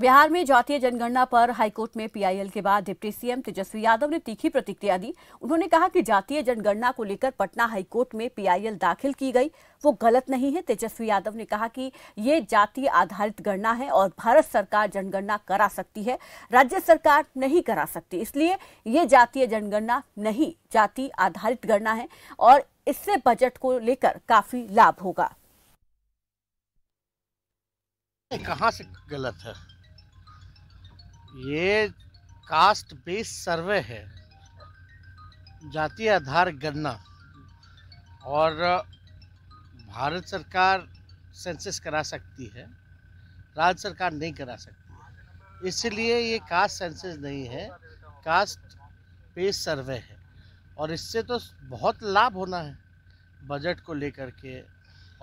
बिहार में जातीय जनगणना पर हाईकोर्ट में पीआईएल के बाद डिप्टी सीएम तेजस्वी यादव ने तीखी प्रतिक्रिया दी उन्होंने कहा कि जातीय जनगणना को लेकर पटना हाईकोर्ट में पीआईएल दाखिल की गई वो गलत नहीं है तेजस्वी यादव ने कहा कि ये जातीय आधारित गणना है और भारत सरकार जनगणना करा सकती है राज्य सरकार नहीं करा सकती इसलिए ये जातीय जनगणना नहीं जाति आधारित गणना है और इससे बजट को लेकर काफी लाभ होगा कहाँ से गलत है ये कास्ट बेस सर्वे है जाति आधार गणना और भारत सरकार सेंसस करा सकती है राज्य सरकार नहीं करा सकती इसलिए ये कास्ट सेंसस नहीं है कास्ट बेस सर्वे है और इससे तो बहुत लाभ होना है बजट को लेकर के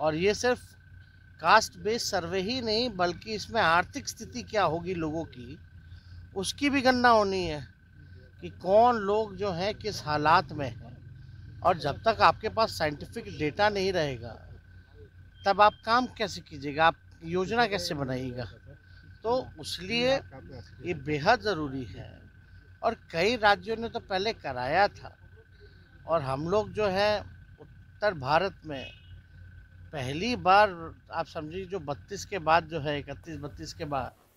और ये सिर्फ कास्ट बेस सर्वे ही नहीं बल्कि इसमें आर्थिक स्थिति क्या होगी लोगों की उसकी भी गणना होनी है कि कौन लोग जो हैं किस हालात में हैं और जब तक आपके पास साइंटिफिक डेटा नहीं रहेगा तब आप काम कैसे कीजिएगा आप योजना कैसे बनाइएगा तो उसलिए ये बेहद ज़रूरी है और कई राज्यों ने तो पहले कराया था और हम लोग जो हैं उत्तर भारत में पहली बार आप समझिए जो 32 के बाद जो है इकतीस बत्तीस के बाद